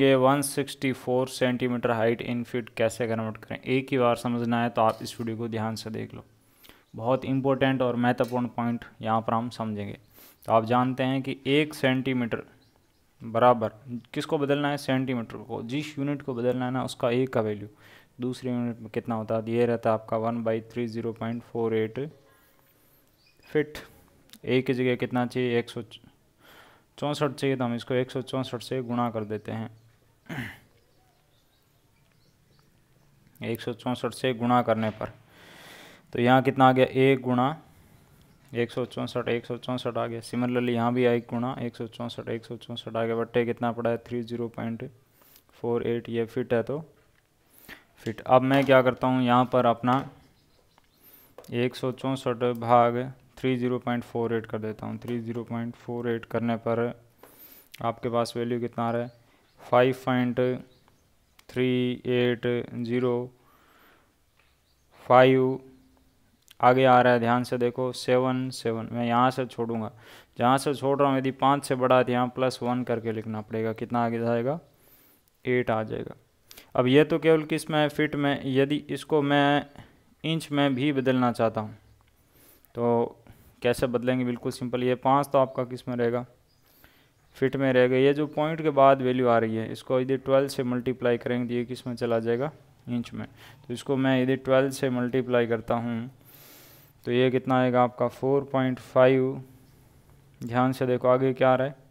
ये 164 centimetre height in feet कैसे convert करें एक ही बार समझना है तो आप इस वीडियो को ध्यान से देख लो बहुत इंपॉर्टेंट और महत्वपूर्ण पॉइंट यहाँ पर हम समझेंगे तो आप जानते हैं कि एक सेंटीमीटर बराबर किसको बदलना है सेंटीमीटर को जिस यूनिट को बदलना है ना उसका एक का वैल्यू दूसरे यूनिट में कितना होता है ये रहता है आपका one by three zero point four eight feet ए की जगह कितना चाहिए एक सौ चौंसठ चाहिए तो हम इसको एक सौ चौंसठ से गुणा कर देते हैं एक सौ चौंसठ से गुणा करने पर तो यहाँ कितना आ गया एक गुणा एक सौ चौंसठ एक सौ चौंसठ आ गया सिमिलरली यहाँ भी एक गुणा एक सौ चौंसठ एक सौ चौंसठ आ गया बट्टे कितना पड़ा है three zero point four eight ये फिट है तो फिट अब मैं क्या करता हूँ यहाँ पर अपना एक सौ चौंसठ भाग three zero point four eight कर देता हूँ three zero point four eight करने पर आपके पास वैल्यू कितना आ रहा है five point three eight zero five आगे आ रहा है ध्यान से देखो सेवन सेवन मैं यहाँ से छोड़ूंगा जहाँ से छोड़ रहा हूँ यदि पाँच से बड़ा है तो यहाँ प्लस वन करके लिखना पड़ेगा कितना आगे जाएगा एट आ जाएगा अब ये तो केवल किस में फिट में यदि इसको मैं इंच में भी बदलना चाहता हूँ तो कैसे बदलेंगे बिल्कुल सिंपल ये पाँच तो आपका किस में रहेगा फिट में रह गए ये जो पॉइंट के बाद वैल्यू आ रही है इसको यदि ट्वेल्व से मल्टीप्लाई करेंगे तो ये किस में चला जाएगा इंच में तो इसको मैं यदि ट्वेल्व से मल्टीप्लाई करता हूँ तो ये कितना आएगा आपका फोर पॉइंट फाइव ध्यान से देखो आगे क्या आ रहा है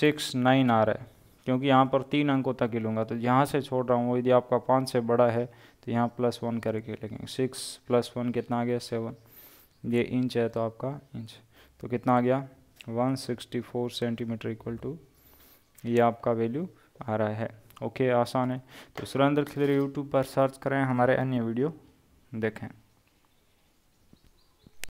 सिक्स नाइन आ रहा है क्योंकि यहाँ पर तीन अंकों तक ही लूँगा तो यहाँ से छोड़ रहा हूँ यदि आपका पाँच से बड़ा है तो यहाँ प्लस वन करके लिखेंगे सिक्स प्लस वन कितना आ गया सेवन ये इंच है तो आपका इंच तो कितना आ गया 164 सेंटीमीटर इक्वल टू ये आपका वैल्यू आ रहा है ओके आसान है तो सुरेंद्र खिलर यूट्यूब पर सर्च करें हमारे अन्य वीडियो देखें